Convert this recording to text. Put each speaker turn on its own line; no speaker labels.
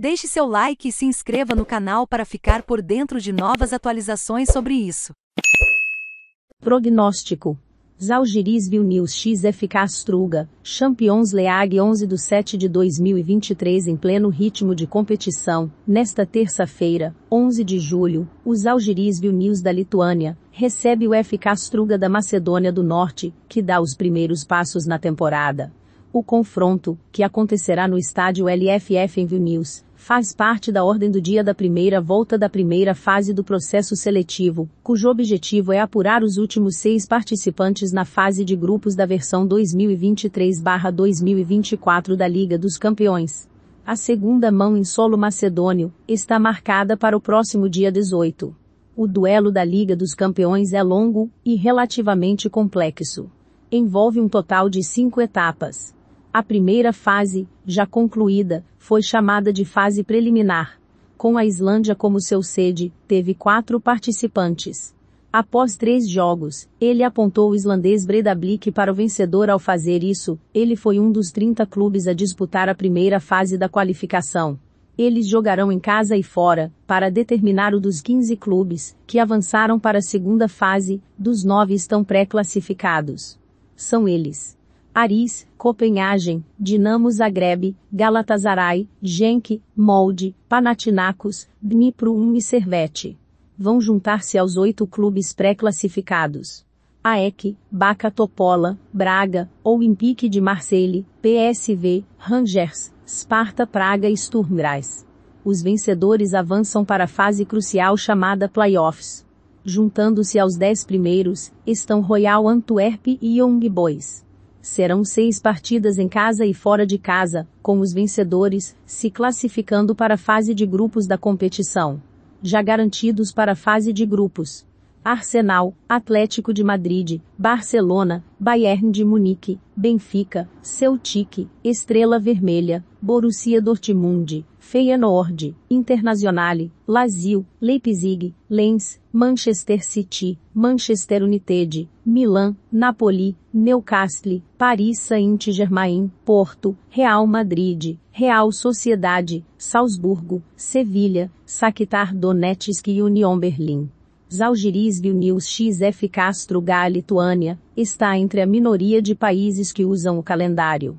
Deixe seu like e se inscreva no canal para ficar por dentro de novas atualizações sobre isso. Prognóstico Zalgiris Vilnius XF Castruga, Champions League 11 do 7 de 2023 em pleno ritmo de competição. Nesta terça-feira, 11 de julho, o Zalgiris Vilnius da Lituânia recebe o FK Struga da Macedônia do Norte, que dá os primeiros passos na temporada. O confronto, que acontecerá no estádio LFF em Vilnius, faz parte da ordem do dia da primeira volta da primeira fase do processo seletivo, cujo objetivo é apurar os últimos seis participantes na fase de grupos da versão 2023-2024 da Liga dos Campeões. A segunda mão em solo macedônio está marcada para o próximo dia 18. O duelo da Liga dos Campeões é longo e relativamente complexo. Envolve um total de cinco etapas. A primeira fase, já concluída, foi chamada de fase preliminar. Com a Islândia como seu sede, teve quatro participantes. Após três jogos, ele apontou o islandês Breda Blick para o vencedor ao fazer isso, ele foi um dos 30 clubes a disputar a primeira fase da qualificação. Eles jogarão em casa e fora, para determinar o dos 15 clubes, que avançaram para a segunda fase, dos nove estão pré-classificados. São eles. Aris, Copenhagen, Dinamo Zagreb, Galatasaray, Genk, Molde, Panathinaikos, Dnipro 1 e Servete Vão juntar-se aos oito clubes pré-classificados. AEK, Baca Topola, Braga, Olympique de Marseille, PSV, Rangers, Sparta Praga e Sturm Graz. Os vencedores avançam para a fase crucial chamada playoffs. Juntando-se aos dez primeiros, estão Royal Antwerp e Young Boys serão seis partidas em casa e fora de casa, com os vencedores se classificando para a fase de grupos da competição. Já garantidos para a fase de grupos. Arsenal, Atlético de Madrid, Barcelona, Bayern de Munique, Benfica, Celtic, Estrela Vermelha, Borussia Dortmund, Feyenoord, Internazionale, Lazio, Leipzig, Lens, Manchester City, Manchester United, Milan, Napoli, Newcastle, Paris Saint-Germain, Porto, Real Madrid, Real Sociedade, Salzburgo, Sevilha, Shakhtar Donetsk e Union Berlim. Zalgiris Vilnius XF Castro Gá Lituânia, está entre a minoria de países que usam o calendário